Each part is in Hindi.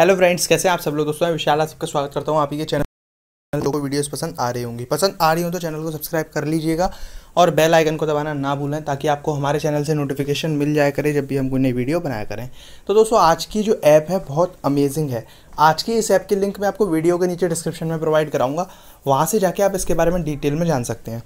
हेलो फ्रेंड्स कैसे आप सब लोग दोस्तों मैं विशाल सबका स्वागत करता हूँ आप ही के चैनल लोगों को वीडियोस पसंद आ रही होंगी पसंद आ रही हो तो चैनल को सब्सक्राइब कर लीजिएगा और बेल आइकन को दबाना ना भूलें ताकि आपको हमारे चैनल से नोटिफिकेशन मिल जाए करे जब भी हम कोई नई वीडियो बनाया करें तो दोस्तों आज की जो ऐप है बहुत अमेजिंग है आज की इस ऐप की लिंक मैं आपको वीडियो के नीचे डिस्क्रिप्शन में प्रोवाइड कराऊंगा वहाँ से जाके आप इसके बारे में डिटेल में जान सकते हैं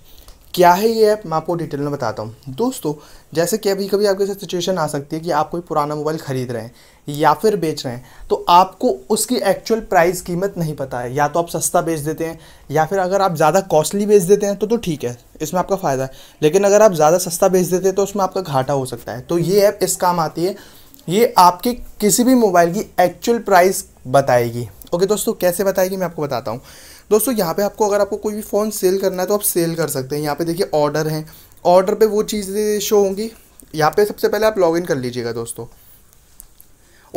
क्या है ये ऐप मैं आपको डिटेल में बताता हूँ दोस्तों जैसे कि अभी कभी आपके साथ सिचुएशन आ सकती है कि आप कोई पुराना मोबाइल ख़रीद रहे हैं या फिर बेच रहे हैं तो आपको उसकी एक्चुअल प्राइस कीमत नहीं पता है या तो आप सस्ता बेच देते हैं या फिर अगर आप ज़्यादा कॉस्टली बेच देते हैं तो तो ठीक है इसमें आपका फ़ायदा है लेकिन अगर आप ज़्यादा सस्ता बेच देते हैं तो उसमें आपका घाटा हो सकता है तो ये ऐप इस काम आती है ये आपके किसी भी मोबाइल की एक्चुअल प्राइस बताएगी ओके दोस्तों कैसे बताएगी मैं आपको बताता हूँ दोस्तों यहाँ पे आपको अगर आपको कोई भी फ़ोन सेल करना है तो आप सेल कर सकते हैं यहाँ पे देखिए ऑर्डर हैं ऑर्डर पे वो चीज़ें शो होंगी यहाँ पे सबसे पहले आप लॉगिन कर लीजिएगा दोस्तों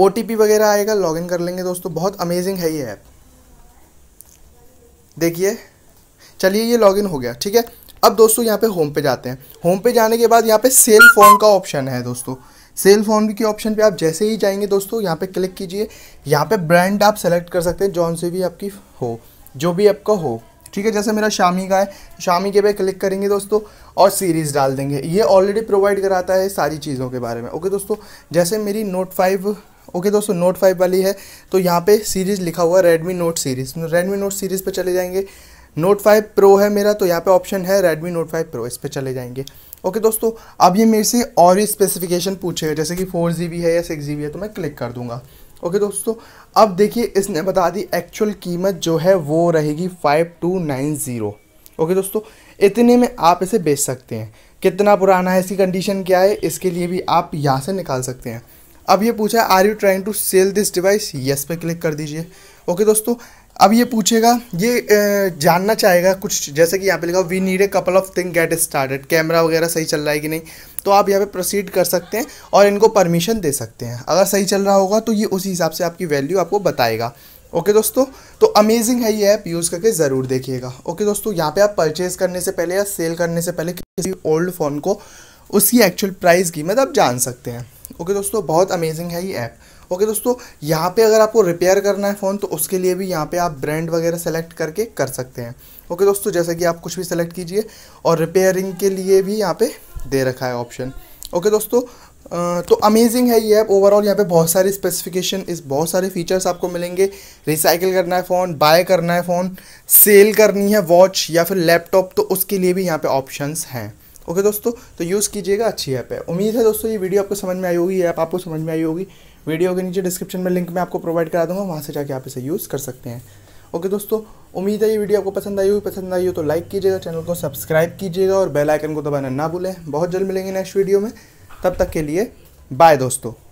ओ वगैरह आएगा लॉगिन कर लेंगे दोस्तों बहुत अमेजिंग है ये ऐप देखिए चलिए ये लॉगिन हो गया ठीक है अब दोस्तों यहाँ पे होम पे जाते हैं होम पे जाने के बाद यहाँ पे सेल फोन का ऑप्शन है दोस्तों सेल फोन के ऑप्शन पे आप जैसे ही जाएंगे दोस्तों यहाँ पे क्लिक कीजिए यहाँ पे ब्रांड आप सेलेक्ट कर सकते हैं जौन से भी आपकी हो जो भी आपका हो ठीक है जैसे मेरा शामी का है शामी के पे क्लिक करेंगे दोस्तों और सीरीज़ डाल देंगे ये ऑलरेडी प्रोवाइड कराता है सारी चीज़ों के बारे में ओके दोस्तों जैसे मेरी नोट फाइव ओके दोस्तों नोट फाइव वाली है तो यहाँ पे सीरीज़ लिखा हुआ है Redmi note series Redmi note series पे चले जाएंगे नोट फाइव प्रो है मेरा तो यहाँ पे ऑप्शन है रेडमी नोट फाइव प्रो इस पर चले जाएंगे ओके दोस्तों अब ये मेरे से और ही स्पेसिफिकेशन पूछेगा जैसे कि फोर जी है या सिक्स जी है तो मैं क्लिक कर दूँगा ओके दोस्तों अब देखिए इसने बता दी एक्चुअल कीमत जो है वो रहेगी five two nine zero okay दोस्तों इतने में आप इसे बेच सकते हैं कितना पुराना है इसकी कंडीशन क्या है इसके लिए भी आप यहाँ से निकाल सकते हैं अब ये पूछा है are you trying to sell this device yes पे क्लिक कर दीजिए ओके दोस्तों अब ये पूछेगा ये जानना चाहेगा कुछ जैसे कि यहाँ पे लिखा we need a couple of thing get started camera वगैरह सही चल रहा है कि नहीं तो आप यहाँ पे प्रोसीड कर सकते हैं और इनको परमिशन दे सकते हैं अगर सही चल रहा होगा तो ये उसी हिसाब से आपकी वैल्यू आपको बताएगा ओके दोस्तों तो अमेजिंग है ये ऐप यूज़ करके ज़रूर देखिएगा ओके दोस्तों यहाँ पे आप परचेज़ करने से पहले या सेल करने से पहले किसी ओल्ड फ़ोन को उसकी एक्चुअल प्राइस कीमत आप जान सकते हैं ओके okay, दोस्तों बहुत अमेजिंग है ये ऐप ओके okay, दोस्तों यहाँ पे अगर आपको रिपेयर करना है फ़ोन तो उसके लिए भी यहाँ पे आप ब्रांड वगैरह सेलेक्ट करके कर सकते हैं ओके okay, दोस्तों जैसे कि आप कुछ भी सेलेक्ट कीजिए और रिपेयरिंग के लिए भी यहाँ पे दे रखा है ऑप्शन ओके दोस्तों तो अमेजिंग है ये ऐप ओवरऑल यहाँ पे बहुत सारी स्पेसिफिकेशन इस बहुत सारे फीचर्स आपको मिलेंगे रिसाइकिल करना है फ़ोन बाय करना है फ़ोन सेल करनी है वॉच या फिर लैपटॉप तो उसके लिए भी यहाँ पे ऑप्शंस हैं ओके दोस्तों तो यूज़ कीजिएगा अच्छी ऐप है उम्मीद है दोस्तों ये वीडियो आपको समझ में आई होगी ऐप आपको समझ में आई होगी वीडियो के नीचे डिस्क्रिप्शन में लिंक मैं आपको प्रोवाइड करा दूंगा वहाँ से जाके आप इसे यूज़ कर सकते हैं ओके दोस्तों उम्मीद है ये वीडियो आपको पसंद आई होगी पसंद आई हो तो लाइक कीजिएगा चैनल को सब्सक्राइब कीजिएगा और बेल आइकन को दबाना ना भूलें बहुत जल्द मिलेंगे नेक्स्ट वीडियो में तब तक के लिए बाय दोस्तों